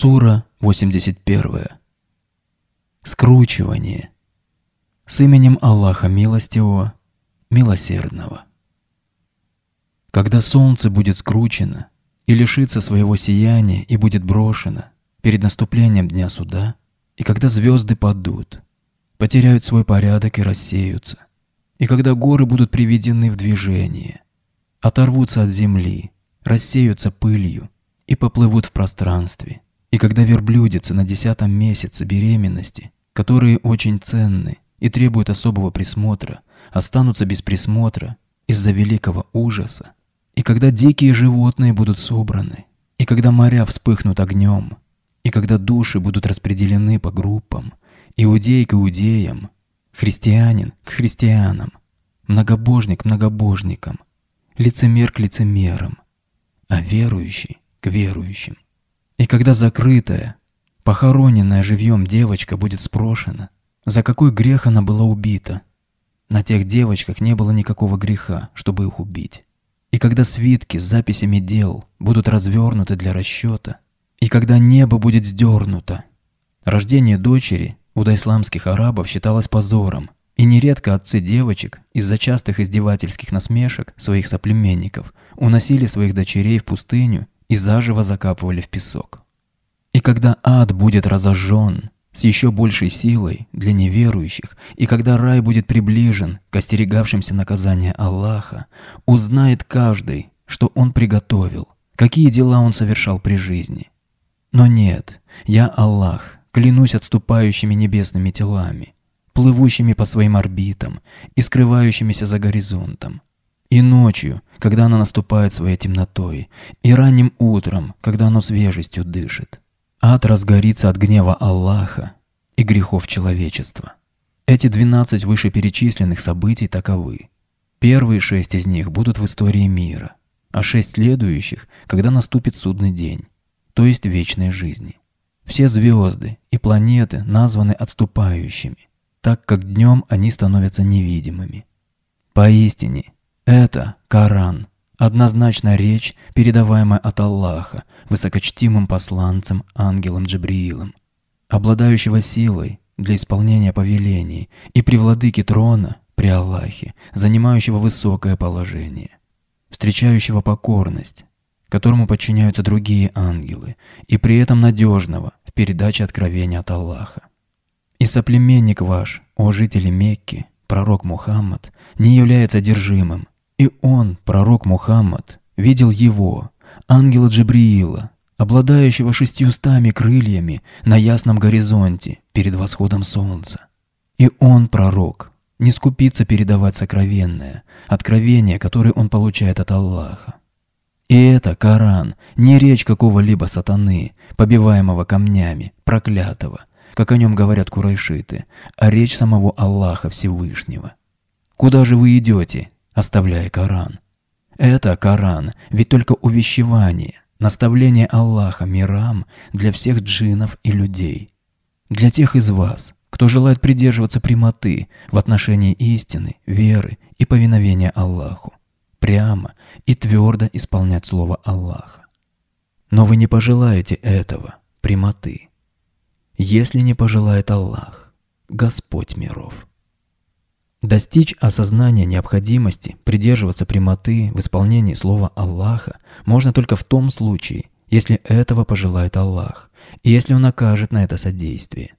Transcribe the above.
Сура 81. Скручивание. С именем Аллаха Милостивого, Милосердного. Когда солнце будет скручено и лишится своего сияния и будет брошено перед наступлением Дня Суда, и когда звезды падут, потеряют свой порядок и рассеются, и когда горы будут приведены в движение, оторвутся от земли, рассеются пылью и поплывут в пространстве – и когда верблюдицы на десятом месяце беременности, которые очень ценны и требуют особого присмотра, останутся без присмотра из-за великого ужаса, и когда дикие животные будут собраны, и когда моря вспыхнут огнем, и когда души будут распределены по группам, иудей к иудеям, христианин к христианам, многобожник к многобожникам, лицемер к лицемерам, а верующий к верующим когда закрытая, похороненная живьем девочка будет спрошена, за какой грех она была убита. На тех девочках не было никакого греха, чтобы их убить. И когда свитки с записями дел будут развернуты для расчета, и когда небо будет сдернуто, рождение дочери у доисламских арабов считалось позором, и нередко отцы девочек из-за частых издевательских насмешек своих соплеменников уносили своих дочерей в пустыню и заживо закапывали в песок. И когда ад будет разожжен с еще большей силой для неверующих, и когда рай будет приближен к остерегавшимся наказания Аллаха, узнает каждый, что он приготовил, какие дела он совершал при жизни. Но нет, я Аллах, клянусь отступающими небесными телами, плывущими по своим орбитам и скрывающимися за горизонтом. И ночью, когда она наступает своей темнотой, и ранним утром, когда оно свежестью дышит. Ад разгорится от гнева Аллаха и грехов человечества. Эти 12 вышеперечисленных событий таковы. Первые шесть из них будут в истории мира, а шесть следующих, когда наступит судный день, то есть вечной жизни. Все звезды и планеты названы отступающими, так как днем они становятся невидимыми. Поистине, это Коран, однозначно речь, передаваемая от Аллаха, высокочтимым посланцем ангелом Джабриилом, обладающего силой для исполнения повелений и при владыке трона при Аллахе, занимающего высокое положение, встречающего покорность, которому подчиняются другие ангелы, и при этом надежного в передаче откровения от Аллаха. И соплеменник ваш, о жители Мекки, пророк Мухаммад, не является одержимым и он, пророк Мухаммад, видел его, ангела Джабриила, обладающего шестьюстами крыльями на ясном горизонте перед восходом солнца. И он, пророк, не скупится передавать сокровенное, откровение, которое он получает от Аллаха. И это Коран, не речь какого-либо сатаны, побиваемого камнями, проклятого, как о нем говорят курайшиты, а речь самого Аллаха Всевышнего. «Куда же вы идете?» оставляя Коран. Это Коран, ведь только увещевание, наставление Аллаха мирам для всех джинов и людей. Для тех из вас, кто желает придерживаться прямоты в отношении истины, веры и повиновения Аллаху, прямо и твердо исполнять слово Аллаха. Но вы не пожелаете этого, прямоты, если не пожелает Аллах, Господь миров. Достичь осознания необходимости придерживаться прямоты в исполнении слова Аллаха можно только в том случае, если этого пожелает Аллах, и если Он окажет на это содействие.